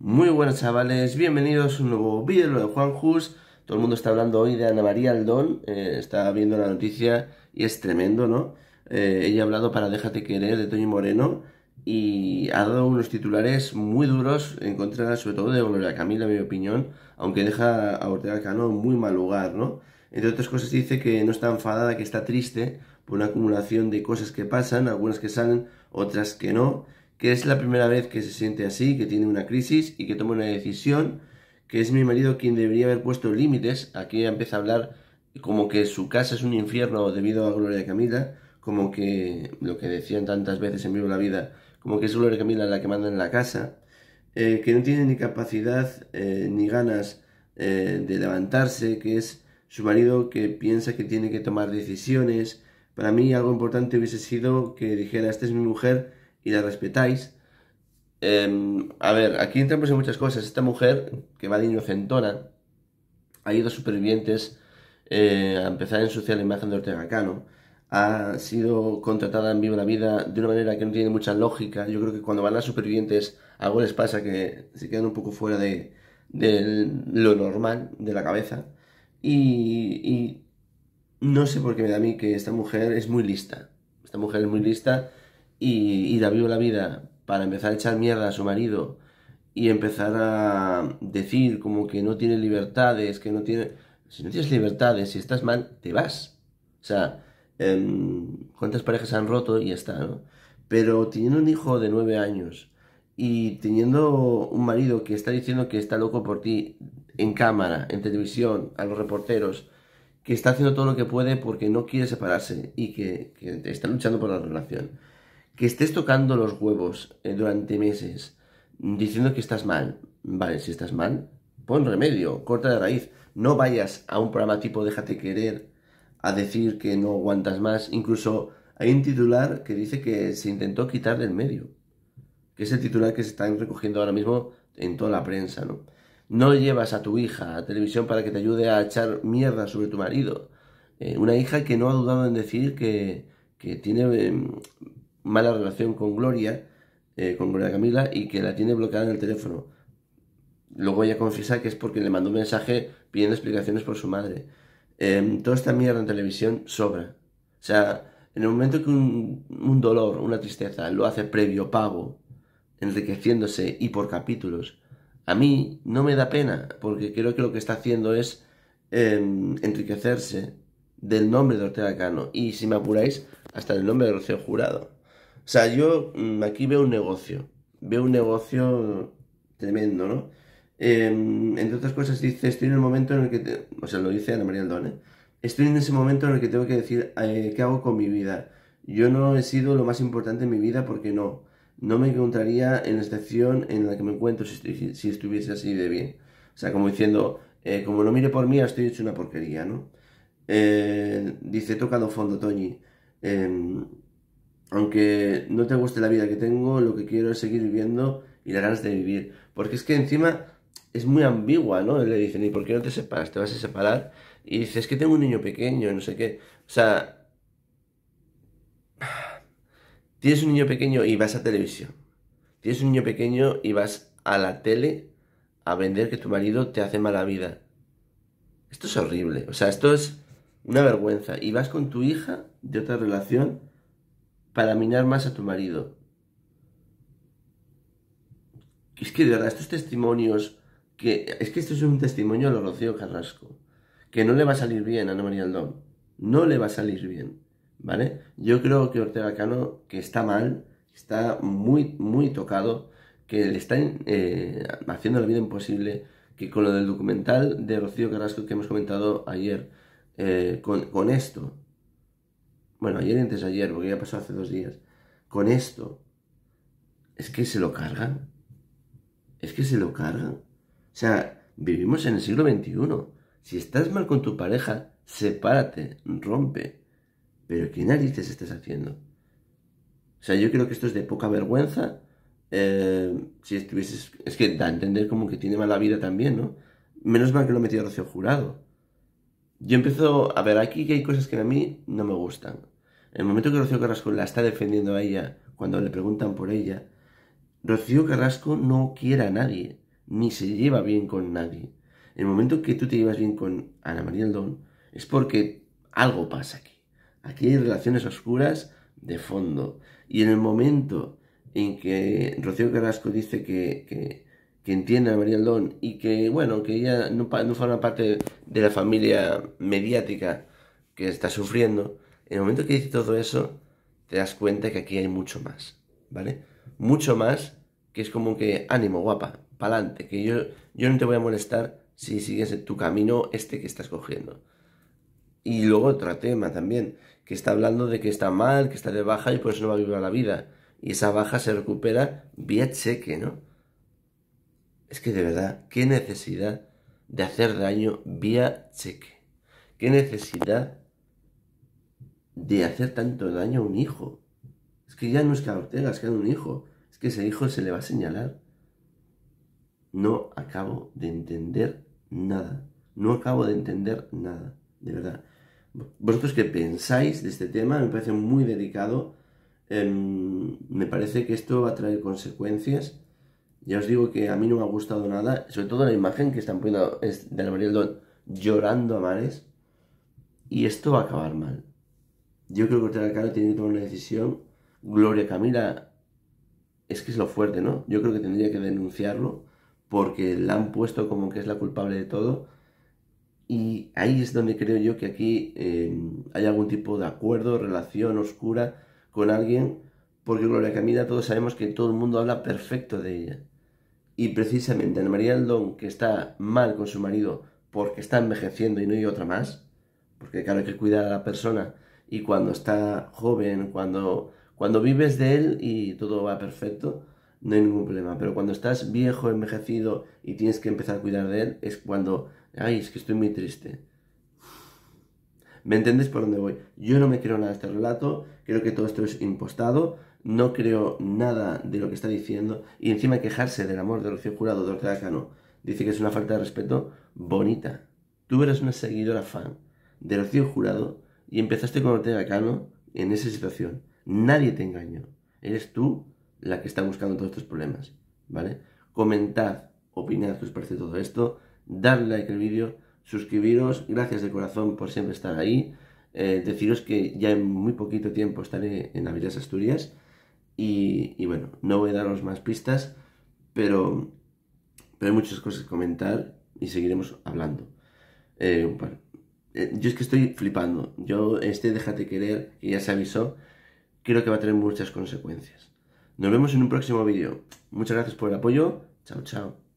Muy buenas chavales, bienvenidos a un nuevo vídeo de Juan Jus. Todo el mundo está hablando hoy de Ana María Aldón, eh, está viendo la noticia y es tremendo, ¿no? Eh, ella ha hablado para Déjate Querer de Toño Moreno y ha dado unos titulares muy duros en contra, sobre todo de Gloria Camila, en mi opinión, aunque deja a Ortega Cano en muy mal lugar, ¿no? Entre otras cosas dice que no está enfadada, que está triste por una acumulación de cosas que pasan, algunas que salen, otras que no, que es la primera vez que se siente así, que tiene una crisis y que toma una decisión, que es mi marido quien debería haber puesto límites, aquí empieza a hablar como que su casa es un infierno debido a Gloria Camila, como que lo que decían tantas veces en vivo la vida, como que es Gloria Camila la que manda en la casa, eh, que no tiene ni capacidad eh, ni ganas eh, de levantarse, que es su marido que piensa que tiene que tomar decisiones. Para mí algo importante hubiese sido que dijera, esta es mi mujer, y la respetáis. Em, a ver, aquí entramos en muchas cosas. Esta mujer, que va de inocentona, ha ido a supervivientes eh, a empezar a ensuciar la imagen de Ortega Cano. Ha sido contratada en Viva la Vida de una manera que no tiene mucha lógica. Yo creo que cuando van a supervivientes, algo les pasa que se quedan un poco fuera de, lo normal, de la cabeza. y no sé por qué me da a mí que esta mujer es muy lista. Esta mujer es muy lista y y vio la vida para empezar a echar mierda a su marido y empezar a decir como que no tiene libertades, que no tiene... Si no tienes libertades, si estás mal, te vas. O sea, em, ¿cuántas parejas han roto y ya está, no? Pero teniendo un hijo de nueve años y teniendo un marido que está diciendo que está loco por ti en cámara, en televisión, a los reporteros, que está haciendo todo lo que puede porque no quiere separarse y que, que está luchando por la relación que estés tocando los huevos eh, durante meses diciendo que estás mal, vale, si estás mal, pon remedio, corta la raíz, no vayas a un programa tipo Déjate querer a decir que no aguantas más, incluso hay un titular que dice que se intentó quitar del medio, que es el titular que se están recogiendo ahora mismo en toda la prensa, ¿no? No llevas a tu hija a televisión para que te ayude a echar mierda sobre tu marido. Eh, una hija que no ha dudado en decir que, tiene em, mala relación con Gloria, eh, con Gloria Camila, y que la tiene bloqueada en el teléfono. Luego ella confiesa que es porque le mandó un mensaje pidiendo explicaciones por su madre. Em, toda esta mierda en televisión sobra. O sea, en el momento que un, dolor, una tristeza, lo hace previo pago, enriqueciéndose y por capítulos, a mí no me da pena, porque creo que lo que está haciendo es em, enriquecerse del nombre de Ortega Cano y, si me apuráis, hasta el nombre de Rocío Jurado. O sea, yo mm, aquí veo un negocio, veo un negocio tremendo, ¿no? Em, entre otras cosas dice, estoy en el momento en el que, o sea, lo dice Ana María Aldón, ¿eh? estoy en ese momento en el que tengo que decir eh, qué hago con mi vida. Yo no he sido lo más importante en mi vida porque no, no me encontraría en la estación en la que me encuentro si, estuviese así de bien. O sea, como diciendo, eh, como no mire por mí, estoy hecho una porquería, ¿no? Eh, dice, tocando fondo, Toñi. Em, aunque no te guste la vida que tengo, lo que quiero es seguir viviendo y las ganas de vivir. Porque es que encima es muy ambigua, ¿no? Le dicen, ¿y por qué no te separas? ¿Te vas a separar? Y dices, es que tengo un niño pequeño, no sé qué. O sea, tienes un niño pequeño y vas a televisión. Tienes un niño pequeño y vas a la tele a vender que tu marido te hace mala vida. Esto es horrible. O sea, esto es una vergüenza. Y vas con tu hija de otra relación para minar más a tu marido. Es que de verdad, estos testimonios, que es que esto es un testimonio de Rocío Carrasco, que no le va a salir bien a Ana María Aldón, no le va a salir bien, ¿vale? Yo creo que Ortega Cano, que está mal, está muy, muy tocado, que le está eh, haciendo la vida imposible, que con lo del documental de Rocío Carrasco que hemos comentado ayer, eh, con esto, bueno, ayer antes ayer, porque ya pasó hace dos días, con esto, es que se lo cargan. Es que se lo cargan. O sea, vivimos en el siglo XXI. Si estás mal con tu pareja, sepárate, rompe. Pero ¿qué narices estás haciendo? O sea, yo creo que esto es de poca vergüenza. Eh, si estuvieses. Es que da a entender como que tiene mala vida también, ¿no? Menos mal que lo metió Rocío Jurado yo empiezo a ver aquí que hay cosas que a mí no me gustan. En el momento que Rocío Carrasco la está defendiendo a ella, cuando le preguntan por ella, Rocío Carrasco no quiere a nadie, ni se lleva bien con nadie. En el momento que tú te llevas bien con Ana María Aldón, es porque algo pasa aquí. Aquí hay relaciones oscuras de fondo. Y en el momento en que Rocío Carrasco dice que, que que entiende a María Aldón y que, bueno, que ella no, forma parte de la familia mediática que está sufriendo, en el momento que dice todo eso, te das cuenta que aquí hay mucho más, ¿vale? Mucho más que es como que, ánimo, guapa, pa'lante, que yo, yo no te voy a molestar si sigues tu camino este que estás cogiendo. Y luego otro tema también, que está hablando de que está mal, que está de baja y pues eso no va a vivir la vida. Y esa baja se recupera vía cheque, ¿no? Es que de verdad, qué necesidad de hacer daño vía cheque. Qué necesidad de hacer tanto daño a un hijo. Es que ya no es que a Ortega, es que un hijo. Es que ese hijo se le va a señalar. No acabo de entender nada. No acabo de entender nada. De verdad. Vosotros que pensáis de este tema, me parece muy delicado. Em, me parece que esto va a traer consecuencias ya os digo que a mí no me ha gustado nada, sobre todo la imagen que están poniendo de de María Don llorando a mares. Y esto va a acabar mal. Yo creo que Ortega Caro tiene que tomar una decisión. Gloria Camila es que es lo fuerte, ¿no? Yo creo que tendría que denunciarlo porque la han puesto como que es la culpable de todo. Y ahí es donde creo yo que aquí em, hay algún tipo de acuerdo, relación oscura con alguien, porque Gloria Camila todos sabemos que todo el mundo habla perfecto de ella. Y precisamente Ana María Aldón, que está mal con su marido porque está envejeciendo y no hay otra más, porque claro, hay que cuidar a la persona. Y cuando está joven, cuando, cuando vives de él y todo va perfecto, no hay ningún problema. Pero cuando estás viejo, envejecido y tienes que empezar a cuidar de él, es cuando, ay, es que estoy muy triste. ¿Me entendés por dónde voy? Yo no me quiero nada de este relato, creo que todo esto es impostado, no creo nada de lo que está diciendo y encima quejarse del amor de Rocío Jurado de Ortega Cano. Dice que es una falta de respeto bonita. Tú eres una seguidora fan de Rocío Jurado y empezaste con Ortega Cano en esa situación. Nadie te engañó. Eres tú la que está buscando todos estos problemas, ¿vale? Comentad, opinad qué os parece todo esto, darle like al vídeo, suscribiros, gracias de corazón por siempre estar ahí. Eh, deciros que ya en muy poquito tiempo estaré en Avilés Asturias y, bueno, no voy a daros más pistas, pero, pero hay muchas cosas que comentar y seguiremos hablando. Eh, eh, yo es que estoy flipando. Yo, este déjate querer, que ya se avisó, creo que va a tener muchas consecuencias. Nos vemos en un próximo vídeo. Muchas gracias por el apoyo. Chao, chao.